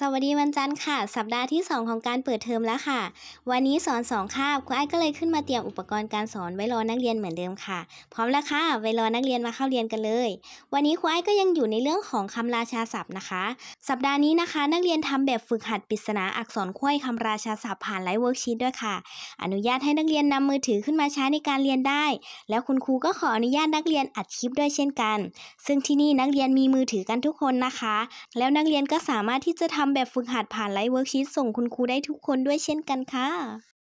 สวัสดีวันจันทร์ค่ะ สัปดาห์ที่2ของการเปิดเทอมแล้วค่ะวันนี้สอนสองคาบครูไอ้ก็เลยขึ้นมาเตรียมอุปกรณ์การสอนไว้รอนักเรียนเหมือนเดิมค่ะพร้อมแล้วค่ะไว้รอนักเรียนมาเข้าเรียนกันเลย วันนี้ครูไอ้ก็ยังอยู่ในเรื่องของคำราชาศัพท์นะคะ สัปดาห์นี้นะคะ นักเรียนทำแบบฝึกหัดปริศนาอักษรคุ้ยคำราชาศัพท์ผ่านไลฟ์เวิร์กชีตด้วยค่ะ อนุญาตให้นักเรียนนำมือถือขึ้นมาใช้ในการเรียนได้ แล้วคุณครูก็ขออนุญาตนักเรียนอัดคลิปด้วยเช่นกัน ซึ่งที่นี่นักเรียนมีมือถือกันทุกคนนะคะ แล้วนักเรียนก็สามารถที่จะทำทำแบบฝึกหัดผ่านไลฟ์เวิร์กชีตส่งคุณครูได้ทุกคนด้วยเช่นกันค่ะ